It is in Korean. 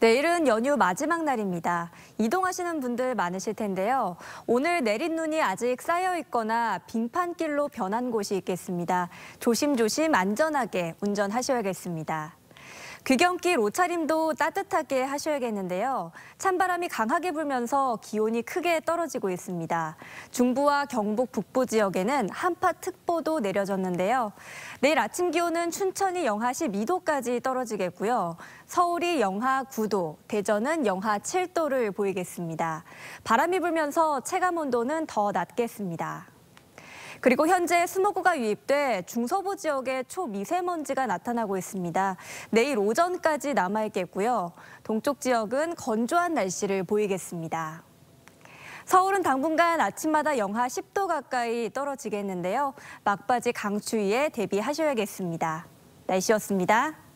내일은 연휴 마지막 날입니다. 이동하시는 분들 많으실 텐데요. 오늘 내린 눈이 아직 쌓여 있거나 빙판길로 변한 곳이 있겠습니다. 조심조심 안전하게 운전하셔야겠습니다. 귀경길 옷차림도 따뜻하게 하셔야겠는데요. 찬바람이 강하게 불면서 기온이 크게 떨어지고 있습니다. 중부와 경북 북부 지역에는 한파특보도 내려졌는데요. 내일 아침 기온은 춘천이 영하 12도까지 떨어지겠고요. 서울이 영하 9도, 대전은 영하 7도를 보이겠습니다. 바람이 불면서 체감 온도는 더 낮겠습니다. 그리고 현재 스모그가 유입돼 중서부 지역에 초미세먼지가 나타나고 있습니다. 내일 오전까지 남아있겠고요. 동쪽 지역은 건조한 날씨를 보이겠습니다. 서울은 당분간 아침마다 영하 10도 가까이 떨어지겠는데요. 막바지 강추위에 대비하셔야겠습니다. 날씨였습니다.